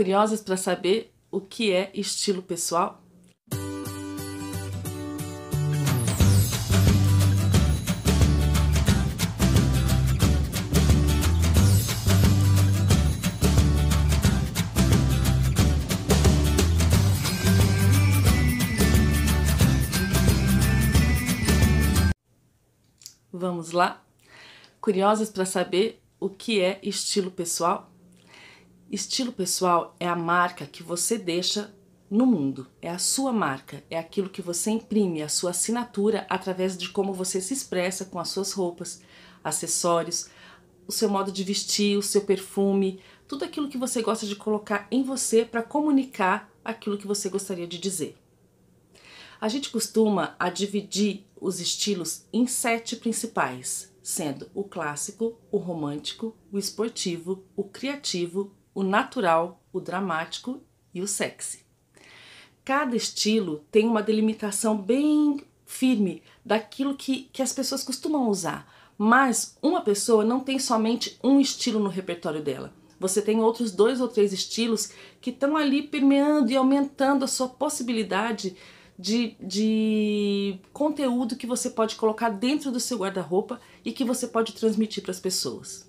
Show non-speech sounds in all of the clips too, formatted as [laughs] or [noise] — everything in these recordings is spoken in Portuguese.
Curiosas para saber o que é estilo pessoal? Vamos lá? curiosas para saber o que é estilo pessoal? Estilo pessoal é a marca que você deixa no mundo. É a sua marca, é aquilo que você imprime, a sua assinatura através de como você se expressa com as suas roupas, acessórios, o seu modo de vestir, o seu perfume, tudo aquilo que você gosta de colocar em você para comunicar aquilo que você gostaria de dizer. A gente costuma a dividir os estilos em sete principais, sendo o clássico, o romântico, o esportivo, o criativo, o natural, o dramático e o sexy. Cada estilo tem uma delimitação bem firme daquilo que, que as pessoas costumam usar, mas uma pessoa não tem somente um estilo no repertório dela. Você tem outros dois ou três estilos que estão ali permeando e aumentando a sua possibilidade de, de conteúdo que você pode colocar dentro do seu guarda-roupa e que você pode transmitir para as pessoas.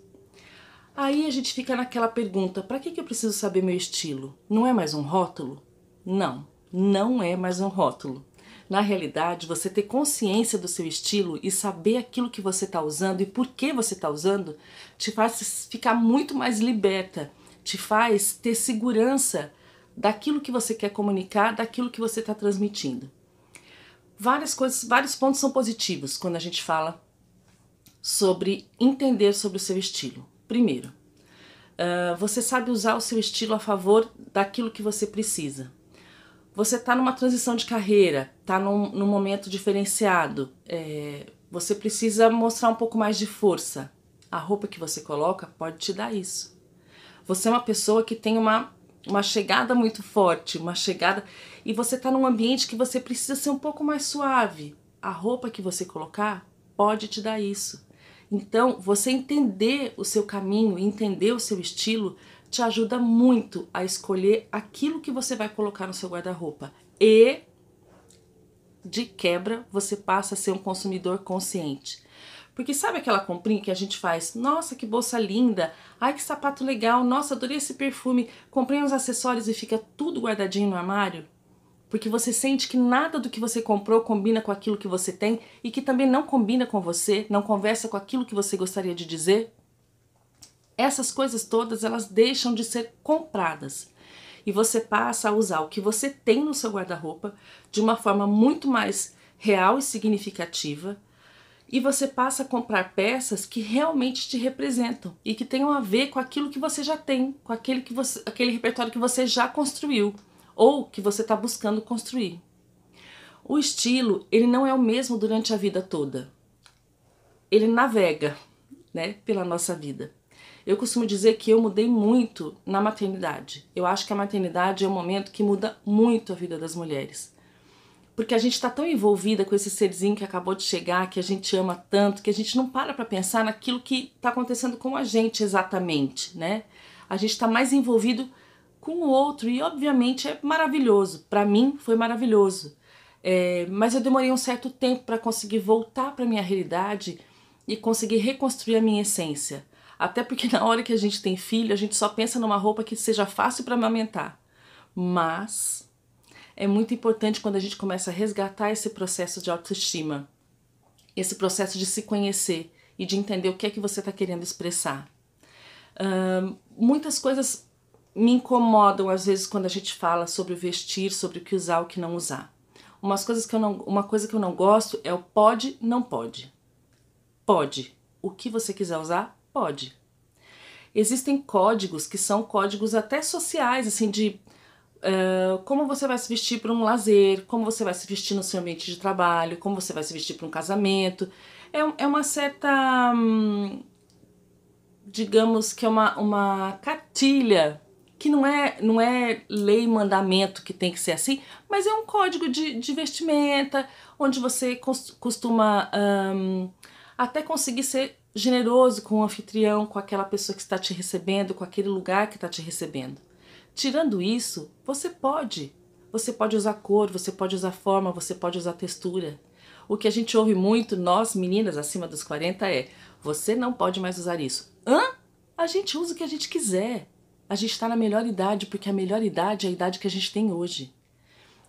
Aí a gente fica naquela pergunta: para que, que eu preciso saber meu estilo? Não é mais um rótulo? Não, não é mais um rótulo. Na realidade, você ter consciência do seu estilo e saber aquilo que você está usando e por que você está usando te faz ficar muito mais liberta, te faz ter segurança daquilo que você quer comunicar, daquilo que você está transmitindo. Várias coisas, vários pontos são positivos quando a gente fala sobre entender sobre o seu estilo. Primeiro, uh, você sabe usar o seu estilo a favor daquilo que você precisa. Você está numa transição de carreira, está num, num, momento diferenciado, é, você precisa mostrar um pouco mais de força. A roupa que você coloca pode te dar isso. Você é uma pessoa que tem uma, uma chegada muito forte, uma chegada. E você está num ambiente que você precisa ser um pouco mais suave. A roupa que você colocar pode te dar isso. Então, você entender o seu caminho, entender o seu estilo, te ajuda muito a escolher aquilo que você vai colocar no seu guarda-roupa. E, de quebra, você passa a ser um consumidor consciente. Porque sabe aquela comprinha que a gente faz? Nossa, que bolsa linda! Ai, que sapato legal! Nossa, adorei esse perfume! Comprei uns acessórios e fica tudo guardadinho no armário? porque você sente que nada do que você comprou combina com aquilo que você tem e que também não combina com você, não conversa com aquilo que você gostaria de dizer? Essas coisas todas elas deixam de ser compradas e você passa a usar o que você tem no seu guarda-roupa de uma forma muito mais real e significativa. E você passa a comprar peças que realmente te representam e que tenham a ver com aquilo que você já tem, com aquele, que você, aquele repertório que você já construiu ou que você está buscando construir. O estilo, ele não é o mesmo durante a vida toda. Ele navega, né, pela nossa vida. Eu costumo dizer que eu mudei muito na maternidade. Eu acho que a maternidade é um momento que muda muito a vida das mulheres. Porque a gente está tão envolvida com esse serzinho que acabou de chegar, que a gente ama tanto, que a gente não para para pensar naquilo que está acontecendo com a gente exatamente, né? A gente está mais envolvido com o outro e obviamente é maravilhoso. Para mim foi maravilhoso, é, mas eu demorei um certo tempo para conseguir voltar para minha realidade e conseguir reconstruir a minha essência. Até porque [laughs] na hora que a gente tem filho, a gente só pensa numa roupa que seja fácil para amamentar. Mas é muito importante quando a gente começa a resgatar esse processo de autoestima, esse processo de se conhecer e de entender o que é que você está querendo expressar. Uh, muitas coisas me incomodam às vezes quando a gente fala sobre o vestir, sobre o que usar, o que não usar. Umas coisas que eu não, uma coisa que eu não gosto é o pode, não pode. Pode. O que você quiser usar, pode. Existem códigos que são códigos até sociais, assim, de uh, como você vai se vestir para um lazer, como você vai se vestir no seu ambiente de trabalho, como você vai se vestir para um casamento. É, é uma certa. Hum, digamos que é uma, uma cartilha que não é, não é lei e mandamento que tem que ser assim, mas é um código de, de vestimenta, onde você costuma um, até conseguir ser generoso com o anfitrião, com aquela pessoa que está te recebendo, com aquele lugar que está te recebendo. Tirando isso, você pode. Você pode usar cor, você pode usar forma, você pode usar textura. O que a gente ouve muito, nós meninas acima dos 40, é: você não pode mais usar isso. Hã? A gente usa o que a gente quiser a gente está na melhor idade, porque a melhor idade é a idade que a gente tem hoje.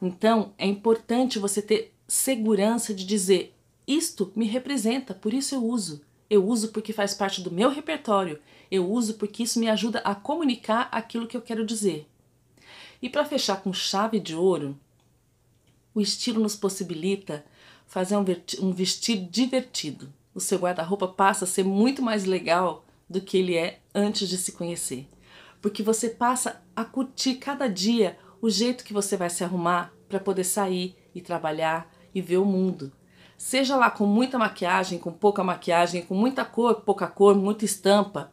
Então, é importante você ter segurança de dizer: isto me representa, por isso eu uso. Eu uso porque faz parte do meu repertório. Eu uso porque isso me ajuda a comunicar aquilo que eu quero dizer. E para fechar com chave de ouro, o estilo nos possibilita fazer um, vestido divertido. O seu guarda-roupa passa a ser muito mais legal do que ele é antes de se conhecer porque você passa a curtir cada dia o jeito que você vai se arrumar para poder sair e trabalhar e ver o mundo. Seja lá com muita maquiagem, com pouca maquiagem, com muita cor, pouca cor, muita estampa,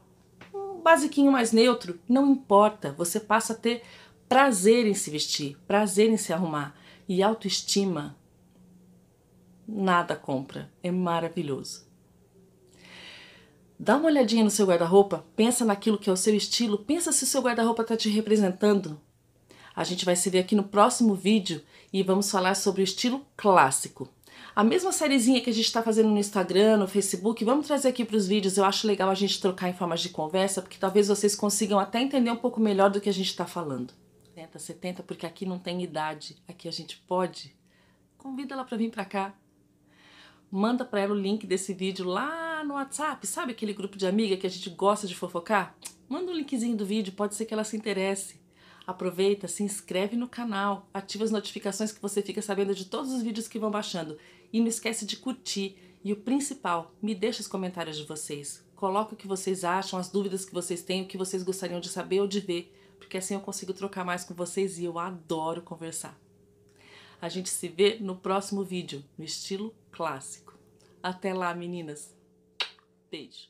um basiquinho mais neutro, não importa, você passa a ter prazer em se vestir, prazer em se arrumar e autoestima nada compra, é maravilhoso. Dá uma olhadinha no seu guarda-roupa, pensa naquilo que é o seu estilo, pensa se o seu guarda-roupa está te representando. A gente vai se ver aqui no próximo vídeo e vamos falar sobre o estilo clássico. A mesma sériezinha que a gente está fazendo no Instagram, no Facebook, vamos trazer aqui para os vídeos. Eu acho legal a gente trocar em formas de conversa, porque talvez vocês consigam até entender um pouco melhor do que a gente está falando. 70, 70, porque aqui não tem idade, aqui a gente pode. Convida ela para vir para cá. Manda para ela o link desse vídeo lá no WhatsApp, sabe aquele grupo de amiga que a gente gosta de fofocar? Manda um linkzinho do vídeo, pode ser que ela se interesse. Aproveita, se inscreve no canal, ativa as notificações que você fica sabendo de todos os vídeos que vão baixando. E não esquece de curtir. E o principal, me deixa os comentários de vocês. Coloca o que vocês acham, as dúvidas que vocês têm, o que vocês gostariam de saber ou de ver. Porque assim eu consigo trocar mais com vocês e eu adoro conversar. A gente se vê no próximo vídeo, no estilo clássico. Até lá, meninas! Beijo.